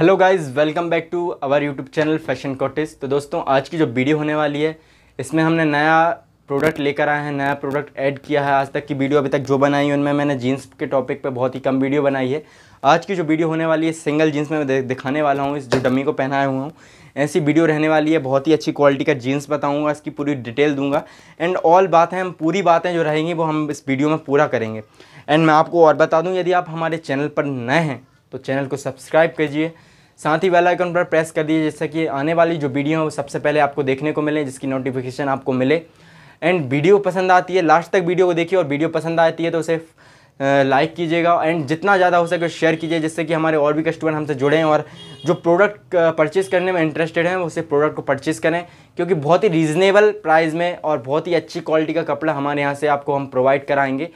hello guys welcome back to our YouTube channel fashion cottage तो दोस्तों आज की जो वीडियो होने वाली है इसमें हमने नया प्रोडक्ट लेकर आए हैं नया प्रोडक्ट ऐड किया है आज तक की वीडियो अभी तक जो बनाई है उनमें मैंने जीन्स के टॉपिक पे बहुत ही कम वीडियो बनाई है आज की जो वीडियो होने वाली है सिंगल जीन्स में मैं दिखाने वाला हूँ इस जो डमी को पहनाया हुआ हूँ ऐसी वीडियो रहने वाली है बहुत ही अच्छी क्वालिटी का जीन्स बताऊँगा इसकी पूरी डिटेल दूंगा एंड ऑल बातें हम पूरी बातें जो रहेंगी वो हम इस वीडियो में पूरा करेंगे एंड मैं आपको और बता दूँ यदि आप हमारे चैनल पर नए हैं तो चैनल को सब्सक्राइब कीजिए साथ ही वेलाइकन पर प्रेस कर दीजिए जिससे कि आने वाली जो वीडियो है वो सबसे पहले आपको देखने को मिले जिसकी नोटिफिकेशन आपको मिले एंड वीडियो पसंद आती है लास्ट तक वीडियो को देखिए और वीडियो पसंद आती है तो उसे लाइक कीजिएगा एंड जितना ज़्यादा हो सके शेयर कीजिए जिससे कि हमारे और भी कस्टमर हमसे जुड़े हैं और जो प्रोडक्ट परचेज़ करने में इंटरेस्टेड हैं उसे प्रोडक्ट को परचेज़ करें क्योंकि बहुत ही रीज़नेबल प्राइस में और बहुत ही अच्छी क्वालिटी का कपड़ा हमारे यहाँ से आपको हम प्रोवाइड कराएंगे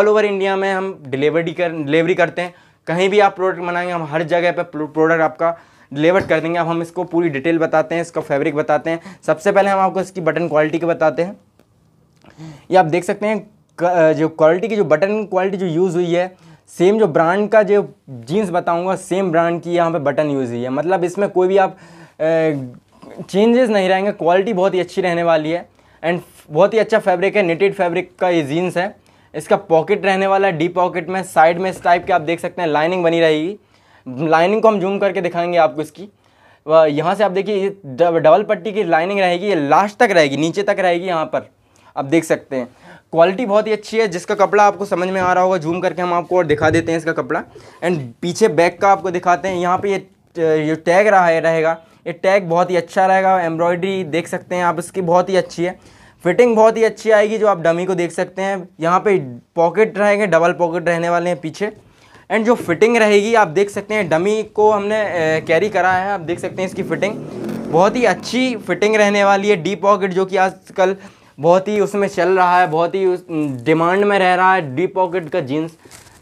ऑल ओवर इंडिया में हम डिलीवरी कर डिलीवरी करते हैं कहीं भी आप प्रोडक्ट बनाएंगे हम हर जगह पर प्रोडक्ट आपका डिलीवर कर देंगे अब हम इसको पूरी डिटेल बताते हैं इसका फैब्रिक बताते हैं सबसे पहले हम आपको इसकी बटन क्वालिटी के बताते हैं ये आप देख सकते हैं जो क्वालिटी की जो बटन क्वालिटी जो यूज़ हुई है सेम जो ब्रांड का जो जीन्स बताऊंगा सेम ब्रांड की यहाँ पे बटन यूज़ हुई है मतलब इसमें कोई भी आप चेंजेस नहीं रहेंगे क्वालिटी बहुत ही अच्छी रहने वाली है एंड बहुत ही अच्छा फैब्रिक है नेटेड फैब्रिक का ये जीन्स है इसका पॉकेट रहने वाला है डी पॉकेट में साइड में इस टाइप के आप देख सकते हैं लाइनिंग बनी रहेगी लाइनिंग को हम जूम करके दिखाएंगे आपको इसकी यहाँ से आप देखिए ये डबल पट्टी की लाइनिंग रहेगी ये लास्ट तक रहेगी नीचे तक रहेगी यहाँ पर आप देख सकते हैं क्वालिटी बहुत ही अच्छी है जिसका कपड़ा आपको समझ में आ रहा होगा जूम करके हम आपको और दिखा देते हैं इसका कपड़ा एंड पीछे बैक का आपको दिखाते हैं यहाँ पे ये ये टैग रहा है रहेगा ये टैग बहुत ही अच्छा रहेगा एम्ब्रॉयडरी देख सकते हैं आप इसकी बहुत ही अच्छी है फिटिंग बहुत ही अच्छी आएगी जो आप डमी को देख सकते हैं यहाँ पे पॉकेट रहेंगे डबल पॉकेट रहने वाले हैं पीछे एंड जो फिटिंग रहेगी आप देख सकते हैं डमी को हमने कैरी करा है आप देख सकते हैं इसकी फिटिंग बहुत ही अच्छी फिटिंग रहने वाली है डी पॉकेट जो कि आजकल बहुत ही उसमें चल रहा है बहुत ही डिमांड में रह रहा है डी पॉकेट का जीन्स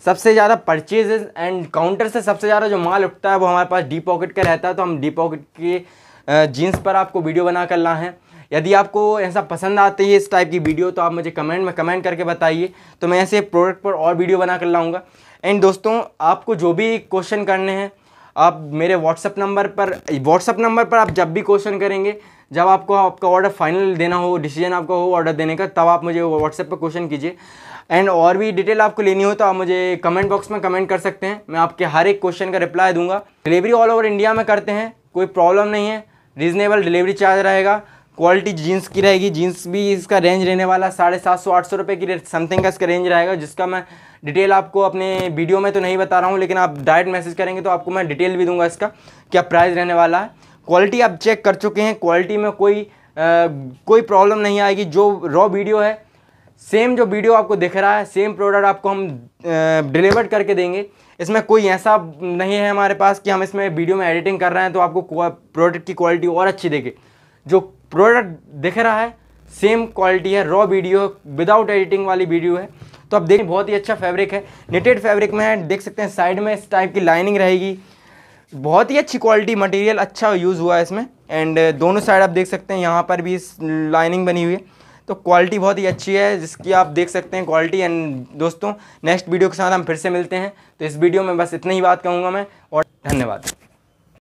सबसे ज़्यादा परचेजेज एंड काउंटर से सबसे ज़्यादा जो माल उठता है वो हमारे पास डी पॉकेट का रहता है तो हम डी पॉकेट के जीन्स पर आपको वीडियो बना कर ला है यदि आपको ऐसा पसंद आती है इस टाइप की वीडियो तो आप मुझे कमेंट में कमेंट करके बताइए तो मैं ऐसे प्रोडक्ट पर और वीडियो बना कर लाऊँगा एंड दोस्तों आपको जो भी क्वेश्चन करने हैं आप मेरे व्हाट्सअप नंबर पर व्हाट्सअप नंबर पर आप जब भी क्वेश्चन करेंगे जब आपको आपका ऑर्डर फाइनल देना हो डिसीजन आपका हो ऑर्डर देने का तब आप मुझे व्हाट्सएप पर क्वेश्चन कीजिए एंड और भी डिटेल आपको लेनी हो तो आप मुझे कमेंट बॉक्स में कमेंट कर सकते हैं मैं आपके हर एक क्वेश्चन का रिप्लाई दूंगा डिलीवरी ऑल ओवर इंडिया में करते हैं कोई प्रॉब्लम नहीं है रीजनेबल डिलीवरी चार्ज रहेगा क्वालिटी जीन्स की रहेगी जीन्स भी इसका रेंज रहने वाला साढ़े सात सौ आठ सौ रुपये की समथिंग का इसका रेंज रहेगा जिसका मैं डिटेल आपको अपने वीडियो में तो नहीं बता रहा हूँ लेकिन आप डायरेक्ट मैसेज करेंगे तो आपको मैं डिटेल भी दूंगा इसका क्या प्राइस रहने वाला है क्वालिटी आप चेक कर चुके हैं क्वालिटी में कोई आ, कोई प्रॉब्लम नहीं आएगी जो रॉ वीडियो है सेम जो वीडियो आपको दिख रहा है सेम प्रोडक्ट आपको हम डिलीवर करके देंगे इसमें कोई ऐसा नहीं है हमारे पास कि हम इसमें वीडियो में एडिटिंग कर रहे हैं तो आपको प्रोडक्ट की क्वालिटी और अच्छी देखे जो प्रोडक्ट दिख रहा है सेम क्वालिटी है रॉ वीडियो विदाउट एडिटिंग वाली वीडियो है तो आप देखें बहुत ही अच्छा फैब्रिक है निटेड फैब्रिक में है देख सकते हैं साइड में इस टाइप की लाइनिंग रहेगी बहुत ही अच्छी क्वालिटी मटेरियल अच्छा यूज़ हुआ है इसमें एंड दोनों साइड आप देख सकते हैं यहाँ पर भी इस लाइनिंग बनी हुई है तो क्वालिटी बहुत ही अच्छी है जिसकी आप देख सकते हैं क्वालिटी एंड दोस्तों नेक्स्ट वीडियो के साथ हम फिर से मिलते हैं तो इस वीडियो में बस इतनी ही बात कहूँगा मैं और धन्यवाद